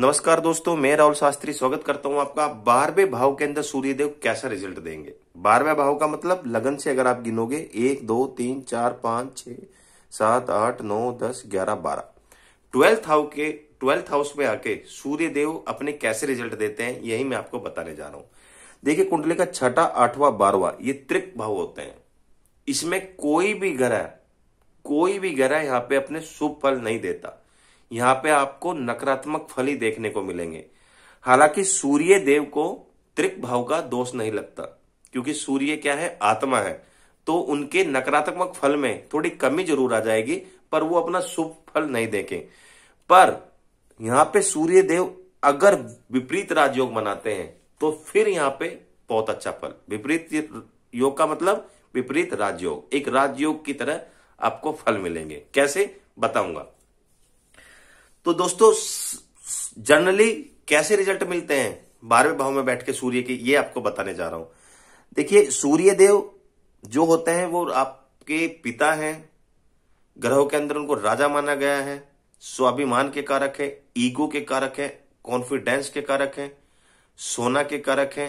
नमस्कार दोस्तों मैं राहुल शास्त्री स्वागत करता हूं आपका बारहवें भाव के अंदर सूर्यदेव कैसा रिजल्ट देंगे बारहवें भाव का मतलब लगन से अगर आप गिनोगे एक दो तीन चार पांच छ सात आठ नौ दस ग्यारह बारह ट्वेल्थ हाउ के ट्वेल्थ हाउस में आके सूर्यदेव अपने कैसे रिजल्ट देते हैं यही मैं आपको बताने जा रहा हूं देखिए कुंडली का छठा आठवा बारवा ये त्रिक भाव होते हैं इसमें कोई भी ग्रह कोई भी ग्रह यहाँ पे अपने शुभ फल नहीं देता यहाँ पे आपको नकारात्मक फल ही देखने को मिलेंगे हालांकि सूर्य देव को त्रिक भाव का दोष नहीं लगता क्योंकि सूर्य क्या है आत्मा है तो उनके नकारात्मक फल में थोड़ी कमी जरूर आ जाएगी पर वो अपना शुभ फल नहीं देखें पर यहाँ पे सूर्य देव अगर विपरीत राजयोग बनाते हैं तो फिर यहाँ पे बहुत अच्छा फल विपरीत योग का मतलब विपरीत राजयोग एक राजयोग की तरह आपको फल मिलेंगे कैसे बताऊंगा तो दोस्तों जनरली कैसे रिजल्ट मिलते हैं बारहवें भाव में बैठ के सूर्य के ये आपको बताने जा रहा हूं देखिए सूर्य देव जो होते हैं वो आपके पिता हैं ग्रहों के अंदर उनको राजा माना गया है स्वाभिमान के कारक है ईगो के कारक है कॉन्फिडेंस के कारक है सोना के कारक है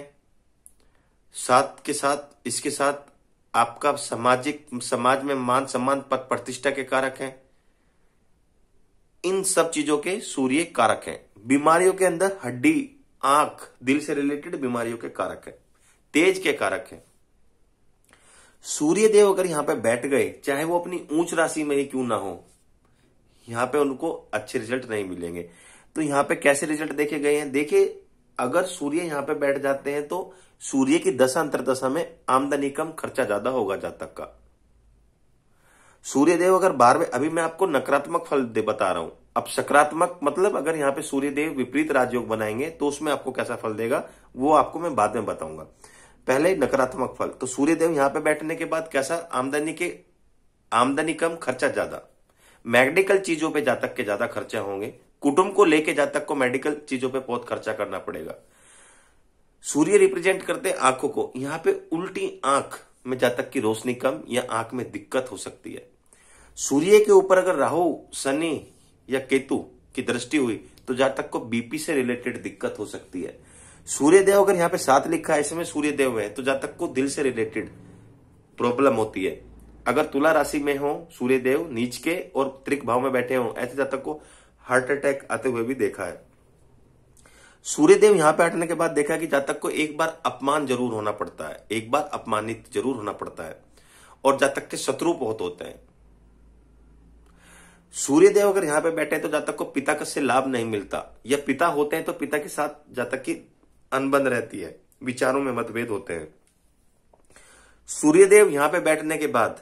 साथ के साथ इसके साथ आपका सामाजिक समाज में मान सम्मान पद प्रतिष्ठा के कारक है इन सब चीजों के सूर्य कारक हैं बीमारियों के अंदर हड्डी आंख दिल से रिलेटेड बीमारियों के कारक है तेज के कारक है सूर्य देव अगर यहां पर बैठ गए चाहे वो अपनी ऊंच राशि में ही क्यों ना हो यहां पे उनको अच्छे रिजल्ट नहीं मिलेंगे तो यहां पे कैसे रिजल्ट देखे गए हैं देखिए अगर सूर्य यहां पे बैठ जाते हैं तो सूर्य की दशा अंतरदशा में आमदनी कम खर्चा ज्यादा होगा जातक का सूर्यदेव अगर बार में अभी मैं आपको नकारात्मक फल दे बता रहा हूं अब सकारात्मक मतलब अगर यहाँ पे सूर्यदेव विपरीत राजयोग बनाएंगे तो उसमें आपको कैसा फल देगा वो आपको मैं बाद में बताऊंगा पहले नकारात्मक फल तो सूर्यदेव यहां पे बैठने के बाद कैसा आमदनी के आमदनी कम खर्चा ज्यादा मेडिकल चीजों पे जातक के ज्यादा खर्चे होंगे कुटुंब को लेके जातक को मेडिकल चीजों पे बहुत खर्चा करना पड़ेगा सूर्य रिप्रेजेंट करते आंखों को यहां पे उल्टी आंख में जातक की रोशनी कम या आंख में दिक्कत हो सकती है सूर्य के ऊपर अगर राहु शनि या केतु की दृष्टि हुई तो जातक को बीपी से रिलेटेड दिक्कत हो सकती है सूर्य देव अगर यहाँ पे साथ लिखा है इसमें सूर्य देव है तो जातक को दिल से रिलेटेड प्रॉब्लम होती है अगर तुला राशि में हो सूर्य देव नीच के और त्रिक भाव में बैठे हो ऐसे जातक को हार्ट अटैक आते हुए भी देखा है सूर्यदेव यहां पे हटने के बाद देखा कि जातक को एक बार अपमान जरूर होना पड़ता है एक बार अपमानित जरूर होना पड़ता है और जातक के शत्रु बहुत होते हैं सूर्यदेव अगर यहां पे बैठे हैं तो जातक को पिता का से लाभ नहीं मिलता या पिता होते हैं तो पिता के साथ जातक की अनबन रहती है विचारों में मतभेद होते हैं सूर्यदेव यहां पे बैठने के बाद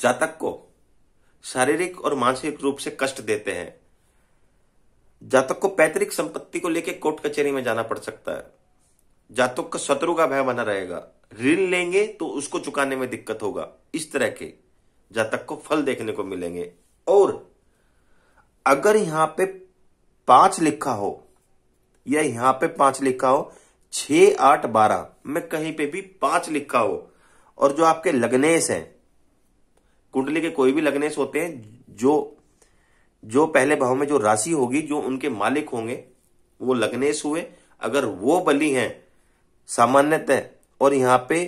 जातक को शारीरिक और मानसिक रूप से कष्ट देते हैं जातक को पैतृक संपत्ति को लेकर कोर्ट कचहरी में जाना पड़ सकता है जातक का शत्रु का भय बना रहेगा ऋण लेंगे तो उसको चुकाने में दिक्कत होगा इस तरह के जातक को फल देखने को मिलेंगे और अगर यहां पे पांच लिखा हो या यहां पे पांच लिखा हो छ आठ बारह में कहीं पे भी पांच लिखा हो और जो आपके लग्नेश हैं कुंडली के कोई भी लग्नेश होते हैं जो जो पहले भाव में जो राशि होगी जो उनके मालिक होंगे वो लग्नेश हुए अगर वो बलि हैं सामान्यतः और यहां पे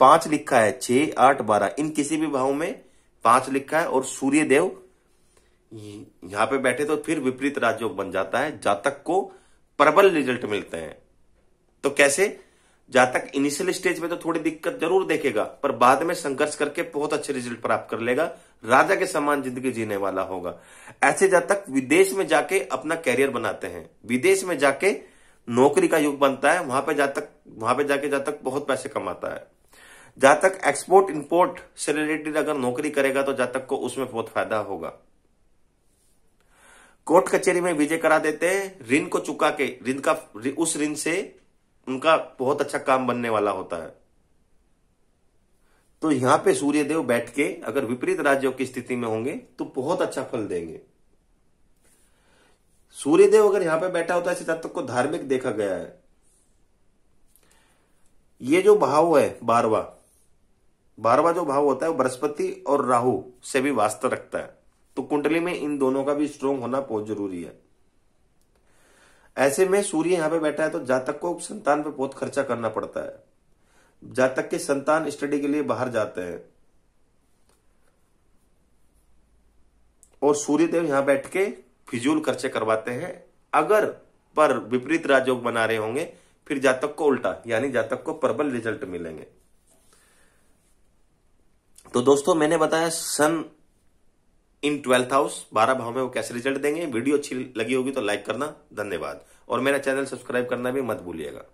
पांच लिखा है छह आठ बारह इन किसी भी भाव में पांच लिखा है और सूर्य देव यहां पे बैठे तो फिर विपरीत राजयोग बन जाता है जातक को प्रबल रिजल्ट मिलते हैं तो कैसे जहां तक इनिशियल स्टेज में तो थोड़ी दिक्कत जरूर देखेगा पर बाद में संघर्ष करके बहुत अच्छे रिजल्ट प्राप्त कर लेगा राजा के समान जिंदगी जीने वाला होगा ऐसे जातक विदेश में जाके अपना कैरियर बनाते हैं विदेश में जाके नौकरी का युग बनता है वहां पे जातक वहां पे जाके जातक बहुत पैसे कमाता है जातक एक्सपोर्ट इंपोर्ट से रिलेटेड अगर नौकरी करेगा तो जातक को उसमें बहुत फायदा होगा कोर्ट कचेरी में विजय करा देते हैं ऋण को चुका के ऋण का उस ऋण से उनका बहुत अच्छा काम बनने वाला होता है तो यहां पे सूर्यदेव बैठ के अगर विपरीत राज्यों की स्थिति में होंगे तो बहुत अच्छा फल देंगे सूर्यदेव अगर यहां पे बैठा होता है इसी तत्व को धार्मिक देखा गया है ये जो भाव है बारवा बारवा जो भाव होता है वो बृहस्पति और राहु से भी वास्ता रखता है तो कुंडली में इन दोनों का भी स्ट्रोंग होना बहुत जरूरी है ऐसे में सूर्य यहां पे बैठा है तो जातक को संतान पे बहुत खर्चा करना पड़ता है जातक के संतान स्टडी के लिए बाहर जाते हैं और सूर्यदेव यहां बैठ के फिजूल खर्चे करवाते हैं अगर पर विपरीत राजयोग बना रहे होंगे फिर जातक को उल्टा यानी जातक को प्रबल रिजल्ट मिलेंगे तो दोस्तों मैंने बताया सन इन ट्वेल्थ हाउस बारह भाव में वो कैसे रिजल्ट देंगे वीडियो अच्छी लगी होगी तो लाइक करना धन्यवाद और मेरा चैनल सब्सक्राइब करना भी मत भूलिएगा